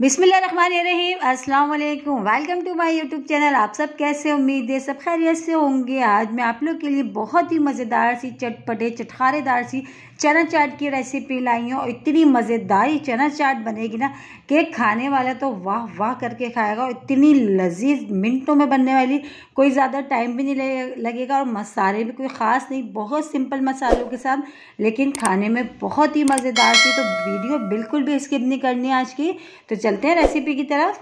बिसमीम अस्सलाम वालेकुम welcome to my YouTube channel आप सब कैसे उम्मीद है सब खैरियत से होंगे आज मैं आप लोग के लिए बहुत ही मज़ेदार सी चटपटे चटखारेदार सी चना चाट की रेसिपी लाई हूँ और इतनी मज़ेदार ही चना चाट बनेगी ना कि खाने वाला तो वाह वाह करके खाएगा और इतनी लजीज मिनटों में बनने वाली कोई ज़्यादा टाइम भी नहीं लगेगा और मसाले भी कोई ख़ास नहीं बहुत सिंपल मसालों के साथ लेकिन खाने में बहुत ही मज़ेदार थी तो वीडियो बिल्कुल भी स्किप नहीं करनी आज की तो चलते हैं रेसिपी की तरफ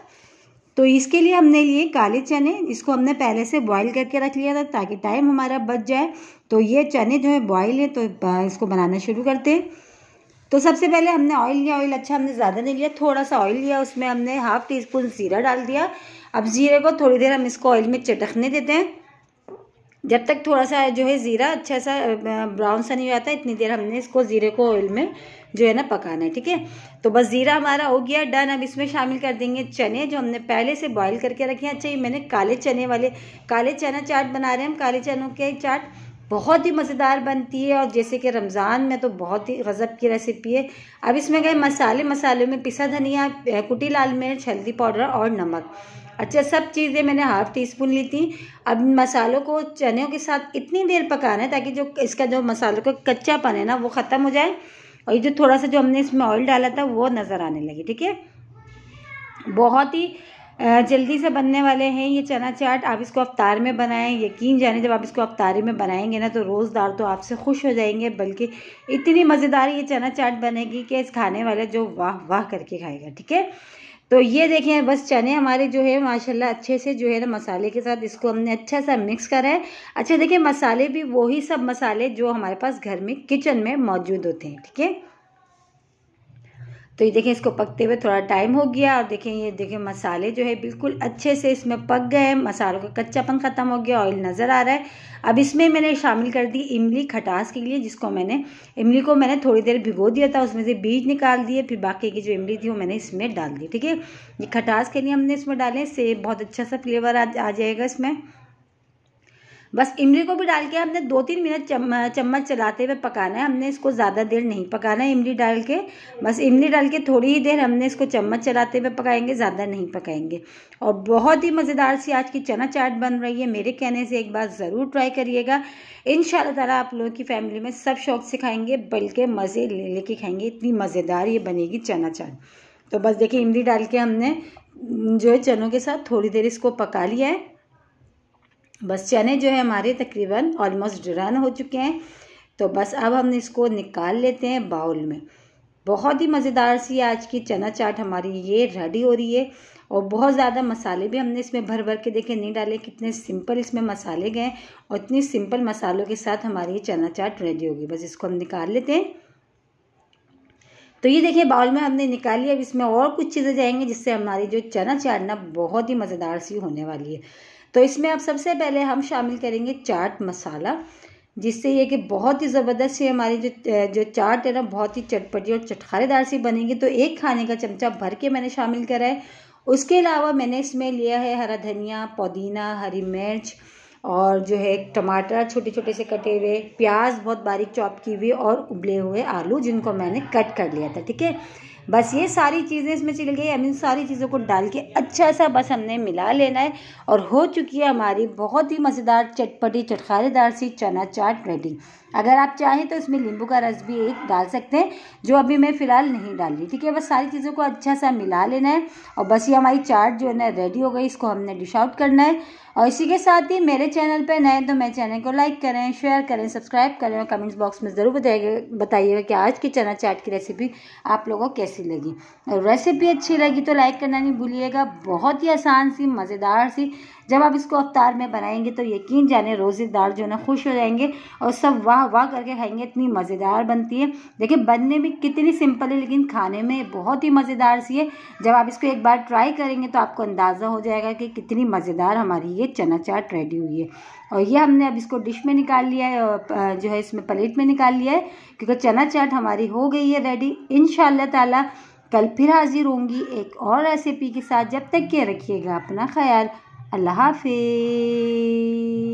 तो इसके लिए हमने लिए काले चने इसको हमने पहले से बॉईल करके रख लिया था ताकि टाइम हमारा बच जाए तो ये चने जो है बॉईल है तो इसको बनाना शुरू करते हैं तो सबसे पहले हमने ऑयल लिया ऑयल अच्छा हमने ज़्यादा नहीं लिया थोड़ा सा ऑयल लिया उसमें हमने हाफ़ टी स्पून ज़ीरा डाल दिया अब ज़ीरे को थोड़ी देर हम इसको ऑयल में चटकने देते हैं जब तक थोड़ा सा जो है ज़ीरा अच्छा सा ब्राउन सा नहीं हो जाता इतनी देर हमने इसको ज़ीरे को ऑयल में जो है ना पकाना है ठीक है तो बस ज़ीरा हमारा हो गया डन अब इसमें शामिल कर देंगे चने जो हमने पहले से बॉईल करके रखे हैं अच्छा ये मैंने काले चने वाले काले चना चाट बना रहे हैं हम काले चनों के चाट बहुत ही मज़ेदार बनती है और जैसे कि रमज़ान में तो बहुत ही गज़ब की रेसिपी है अब इसमें गए मसाले मसालों में पिसा धनिया कुटी लाल मिर्च हल्दी पाउडर और नमक अच्छा सब चीज़ें मैंने हाफ़ टी स्पून ली थी अब मसालों को चने के साथ इतनी देर पकाना है ताकि जो इसका जो मसालों का कच्चापन है ना वो ख़त्म हो जाए और ये जो थोड़ा सा जो हमने इसमें ऑयल डाला था वो नज़र आने लगी ठीक है बहुत ही जल्दी से बनने वाले हैं ये चना चाट आप इसको अवतार में बनाएं यकीन जाने जब आप इसको अवतारे में बनाएंगे ना तो रोज़दार तो आपसे खुश हो जाएंगे बल्कि इतनी मज़ेदार ये चना चाट बनेगी कि इस खाने वाले जो वाह वाह करके खाएगा ठीक है तो ये देखें बस चने हमारे जो है माशाल्लाह अच्छे से जो है ना मसाले के साथ इसको हमने अच्छा सा मिक्स करा है अच्छा देखिए मसाले भी वही सब मसाले जो हमारे पास घर में किचन में मौजूद होते हैं ठीक है तो ये देखें इसको पकते हुए थोड़ा टाइम हो गया और देखें ये देखें मसाले जो है बिल्कुल अच्छे से इसमें पक गए हैं मसालों का कच्चापन ख़त्म हो गया ऑयल नज़र आ रहा है अब इसमें मैंने शामिल कर दी इमली खटास के लिए जिसको मैंने इमली को मैंने थोड़ी देर भिगो दिया था उसमें से बीज निकाल दिए फिर बाकी की जो इमली थी वो मैंने इसमें डाल दी ठीक है ये खटास के लिए हमने इसमें डालें से बहुत अच्छा सा फ्लेवर आ, आ जाएगा इसमें बस इमली को भी डाल के हमने दो तीन मिनट चम्मच चलाते हुए पकाना है हमने इसको ज़्यादा देर नहीं पकाना है इमली डाल के बस इमली डाल के थोड़ी ही देर हमने इसको चम्मच चलाते हुए पकाएंगे ज़्यादा नहीं पकाएंगे और बहुत ही मज़ेदार सी आज की चना चाट बन रही है मेरे कहने से एक बार ज़रूर ट्राई करिएगा इन शाला आप लोगों की फैमिली में सब शौक से खाएंगे बल्कि मज़े ले लेके खाएंगे इतनी मज़ेदार ये बनेगी चना चाट तो बस देखिए इमली डाल के हमने जो है चनों के साथ थोड़ी देर इसको पका लिया है बस चने जो है हमारे तकरीबन ऑलमोस्ट रन हो चुके हैं तो बस अब हम इसको निकाल लेते हैं बाउल में बहुत ही मज़ेदार सी आज की चना चाट हमारी ये रेडी हो रही है और बहुत ज़्यादा मसाले भी हमने इसमें भर भर के देखे नहीं डाले कितने सिंपल इसमें मसाले गए और इतनी सिंपल मसालों के साथ हमारी ये चना चाट रेडी होगी बस इसको हम निकाल लेते हैं तो ये देखिए बाउल में हमने निकाली अब इसमें और कुछ चीज़ें जाएंगी जिससे हमारी जो चना चाट ना बहुत ही मज़ेदार सी होने वाली है तो इसमें अब सबसे पहले हम शामिल करेंगे चाट मसाला जिससे ये कि बहुत ही ज़बरदस्त से हमारी जो जो चाट है ना बहुत ही चटपटी और चटखारेदार सी बनेगी तो एक खाने का चमचा भर के मैंने शामिल करा है उसके अलावा मैंने इसमें लिया है हरा धनिया पुदीना हरी मिर्च और जो है टमाटर छोटे छोटे से कटे हुए प्याज बहुत बारीक चॉप की हुई और उबले हुए आलू जिनको मैंने कट कर लिया था ठीक है बस ये सारी चीज़ें इसमें चल गई हम इन सारी चीज़ों को डाल के अच्छा सा बस हमने मिला लेना है और हो चुकी है हमारी बहुत ही मज़ेदार चटपटी चटखारेदार सी चना चाट रेडी अगर आप चाहें तो इसमें नींबू का रस भी एक डाल सकते हैं जो अभी मैं फ़िलहाल नहीं डाल रही ठीक है बस सारी चीज़ों को अच्छा सा मिला लेना है और बस ये हमारी चाट जो है ना रेडी हो गई इसको हमने डिश आउट करना है और इसी के साथ ही मेरे चैनल पर नए तो मेरे चैनल को लाइक करें शेयर करें सब्सक्राइब करें और कमेंट्स बॉक्स में ज़रूर बताइए बताइएगा कि आज की चना चाट की रेसिपी आप लोगों को कैसे कैसी लगी रेसिपी अच्छी लगी तो लाइक करना नहीं भूलिएगा बहुत ही आसान सी मज़ेदार सी जब आप इसको अवतार में बनाएंगे तो यकीन जाने रोज़ेदार जो है ना खुश हो जाएंगे और सब वाह वाह करके खाएंगे इतनी मज़ेदार बनती है देखिए बनने में कितनी सिंपल है लेकिन खाने में बहुत ही मज़ेदार सी है जब आप इसको एक बार ट्राई करेंगे तो आपको अंदाज़ा हो जाएगा कि कितनी मज़ेदार हमारी ये चना चाट रेडी हुई है और ये हमने अब इसको डिश में निकाल लिया है जो है इसमें प्लेट में निकाल लिया है क्योंकि चना चाट हमारी हो गई है रेडी इन ताला कल फिर हाजिर होंगी एक और रेसिपी के साथ जब तक के रखिएगा अपना ख्याल अल्लाह हाफिज